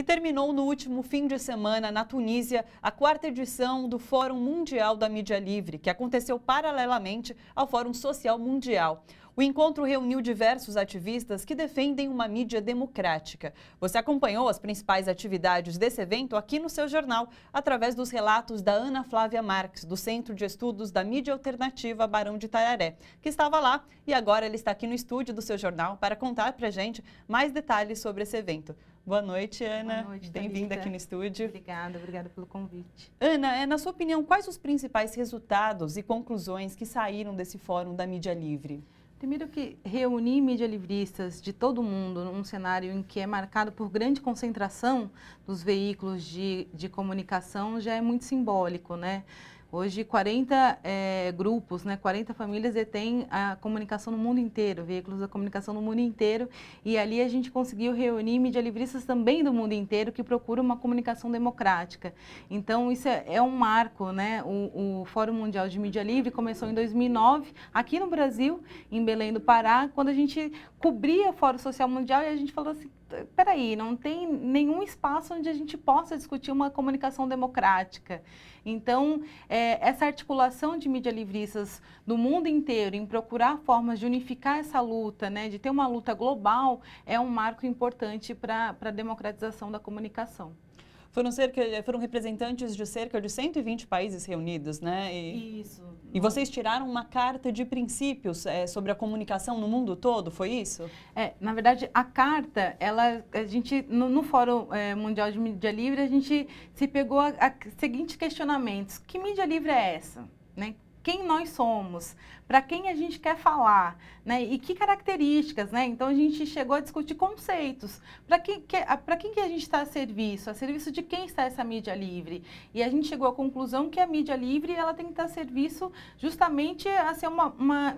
E terminou no último fim de semana, na Tunísia, a quarta edição do Fórum Mundial da Mídia Livre, que aconteceu paralelamente ao Fórum Social Mundial. O encontro reuniu diversos ativistas que defendem uma mídia democrática. Você acompanhou as principais atividades desse evento aqui no seu jornal, através dos relatos da Ana Flávia Marques, do Centro de Estudos da Mídia Alternativa Barão de Tararé, que estava lá e agora ele está aqui no estúdio do seu jornal para contar para gente mais detalhes sobre esse evento. Boa noite, Ana. Boa noite, Bem-vinda aqui no estúdio. Obrigada, obrigada pelo convite. Ana, é, na sua opinião, quais os principais resultados e conclusões que saíram desse Fórum da Mídia Livre? Primeiro que reunir mídia livristas de todo o mundo num cenário em que é marcado por grande concentração dos veículos de, de comunicação já é muito simbólico, né? Hoje, 40 é, grupos, né, 40 famílias detêm a comunicação no mundo inteiro, veículos da comunicação no mundo inteiro. E ali a gente conseguiu reunir mídia livristas também do mundo inteiro que procuram uma comunicação democrática. Então, isso é, é um marco. Né? O, o, Fórum Mundial de Mídia Livre começou em 2009, aqui no Brasil, em Belém do Pará, quando a gente cobria o Fórum Social Mundial e a gente falou assim, peraí, não tem nenhum espaço onde a gente possa discutir uma comunicação democrática. Então, é, essa articulação de mídia livristas do mundo inteiro em procurar formas de unificar essa luta, né, de ter uma luta global, é um marco importante para a democratização da comunicação. Foram, cerca, foram representantes de cerca de 120 países reunidos, né? E, isso. E vocês tiraram uma carta de princípios é, sobre a comunicação no mundo todo, foi isso? É, na verdade, a carta, ela, a gente, no, no Fórum é, Mundial de Mídia Livre, a gente se pegou a, a seguintes questionamentos. Que mídia livre é essa? Né? quem nós somos, para quem a gente quer falar, né? E que características, né? Então a gente chegou a discutir conceitos. Para quem, que, para quem que a gente está a serviço? A serviço de quem está essa mídia livre? E a gente chegou à conclusão que a mídia livre ela tem que estar tá a serviço justamente a ser um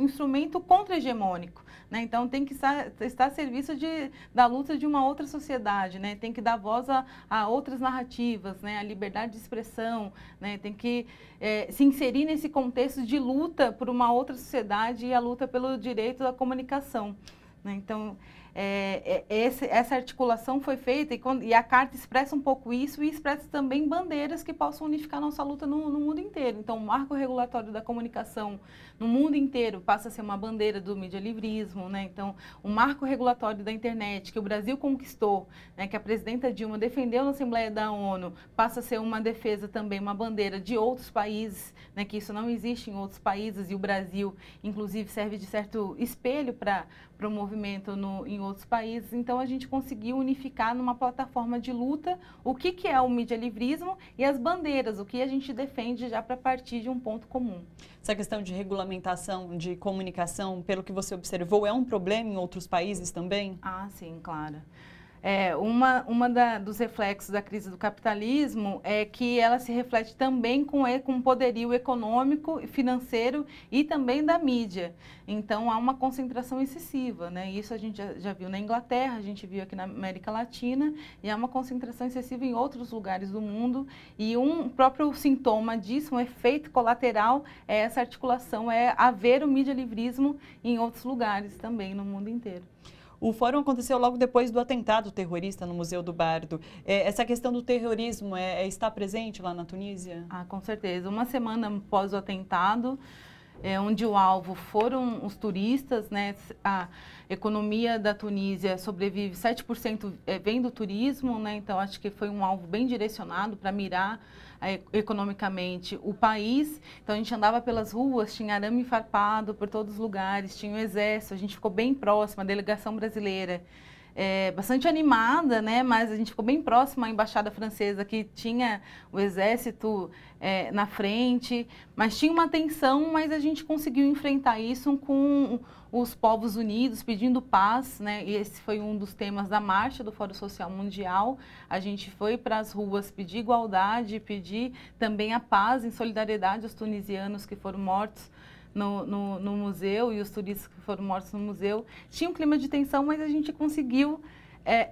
instrumento contra-hegemônico. Né? Então tem que estar, estar a serviço de, da luta de uma outra sociedade, né? Tem que dar voz a, a outras narrativas, né? A liberdade de expressão, né? Tem que é, se inserir nesse contexto contexto de luta por uma outra sociedade e a luta pelo direito da comunicação. Né? Então, é, é, esse, essa articulação foi feita e, quando, e, a carta expressa um pouco isso e expressa também bandeiras que possam unificar nossa luta no, no, mundo inteiro. Então, o marco regulatório da comunicação no mundo inteiro passa a ser uma bandeira do medialivrismo, né? Então, o marco regulatório da internet que o Brasil conquistou, né, que a presidenta Dilma defendeu na Assembleia da ONU, passa a ser uma defesa também, uma bandeira de outros países, né, que isso não existe em outros países e o Brasil, inclusive, serve de certo espelho para o movimento no, em outros países. Então a gente conseguiu unificar numa plataforma de luta o que, que é o mídia livrismo e as bandeiras, o que a gente defende já para partir de um ponto comum. Essa questão de regulamentação, de comunicação, pelo que você observou, é um problema em outros países também? Ah, sim, claro. É, uma uma da, dos reflexos da crise do capitalismo é que ela se reflete também com com o poderio econômico e financeiro e também da mídia. Então há uma concentração excessiva, né? Isso a gente já, já viu na Inglaterra, a gente viu aqui na América Latina e há uma concentração excessiva em outros lugares do mundo e um próprio sintoma disso, um efeito colateral é essa articulação, é haver o mídia livrismo em outros lugares também no mundo inteiro. O fórum aconteceu logo depois do atentado terrorista no Museu do Bardo. É, essa questão do terrorismo é, é, está presente lá na Tunísia? Ah, com certeza. Uma semana após o atentado, é, onde o alvo foram os turistas, né? A economia da Tunísia sobrevive 7% é, vem do turismo, né? Então acho que foi um alvo bem direcionado para mirar é, economicamente o país. Então a gente andava pelas ruas, tinha arame farpado por todos os lugares, tinha o exército, a gente ficou bem próximo, a delegação brasileira é, bastante animada, né? Mas a gente ficou bem próximo à embaixada francesa que tinha o exército é, na frente, mas tinha uma tensão, mas a gente conseguiu enfrentar isso com os povos unidos pedindo paz, né? E esse foi um dos temas da marcha do Fórum Social Mundial. A gente foi para as ruas pedir igualdade, pedir também a paz em solidariedade aos tunisianos que foram mortos no, no, no museu e os turistas que foram mortos no museu. Tinha um clima de tensão, mas a gente conseguiu é,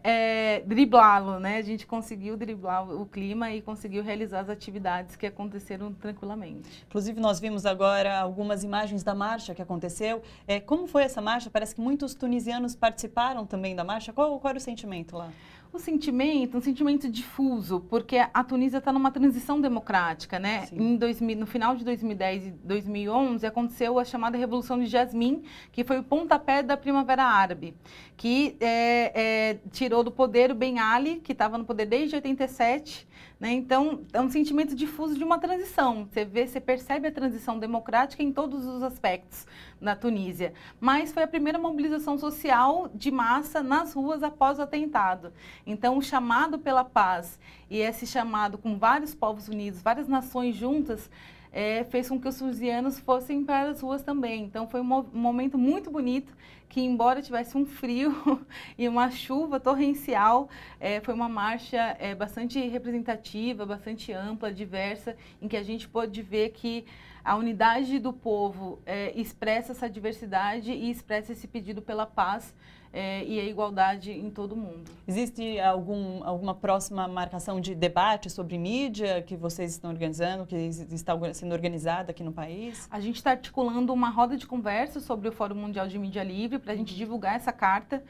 é, driblá-lo, né? A gente conseguiu driblar o clima e conseguiu realizar as atividades que aconteceram tranquilamente. Inclusive, nós vimos agora algumas imagens da marcha que aconteceu. É, como foi essa marcha? Parece que muitos tunisianos participaram também da marcha. Qual, qual era o sentimento lá? O sentimento, um sentimento difuso, porque a Tunísia está numa transição democrática, né? Sim. Em 2000, no final de 2010 e 2011 aconteceu a chamada Revolução de Jasmine, que foi o pontapé da Primavera Árabe, que é, é tirou do poder o Ben Ali, que estava no poder desde 87. Né? Então, é um sentimento difuso de uma transição. Você vê, você percebe a transição democrática em todos os aspectos na Tunísia. Mas foi a primeira mobilização social de massa nas ruas após o atentado. Então, o chamado pela paz e esse chamado com vários povos unidos, várias nações juntas, é, fez com que os suzianos fossem para as ruas também. Então foi um, um momento muito bonito que, embora tivesse um frio e uma chuva torrencial, é, foi uma marcha é, bastante representativa, bastante ampla, diversa, em que a gente pôde ver que a unidade do povo é, expressa essa diversidade e expressa esse pedido pela paz é, e a igualdade em todo o mundo. Existe algum, alguma próxima marcação de debate sobre mídia que vocês estão organizando, que está sendo organizada aqui no país? A gente está articulando uma roda de conversa sobre o Fórum Mundial de Mídia Livre para a gente divulgar essa carta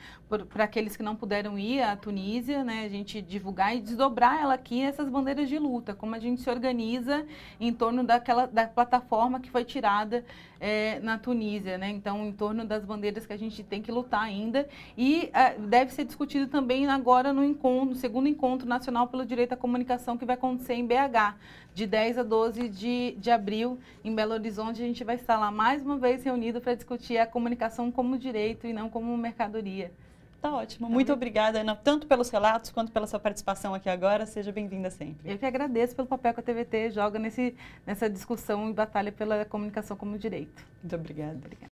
para aqueles que não puderam ir à Tunísia, né? A gente divulgar e desdobrar ela aqui essas bandeiras de luta, como a gente se organiza em torno daquela da plataforma que foi tirada é, na Tunísia, né? Então, em torno das bandeiras que a gente tem que lutar ainda e é, deve ser discutido também agora no, encontro, no segundo encontro nacional pelo direito à comunicação que vai acontecer em BH, de 10 a 12 de, de abril, em Belo Horizonte. A gente vai estar lá mais uma vez reunido para discutir a comunicação como direito e não como mercadoria. Tá ótimo. Tá Muito obrigada, Ana, tanto pelos relatos quanto pela sua participação aqui agora. Seja bem-vinda sempre. Eu que agradeço pelo papel que a TVT joga nesse, nessa discussão e batalha pela comunicação como direito. Muito obrigada. obrigada.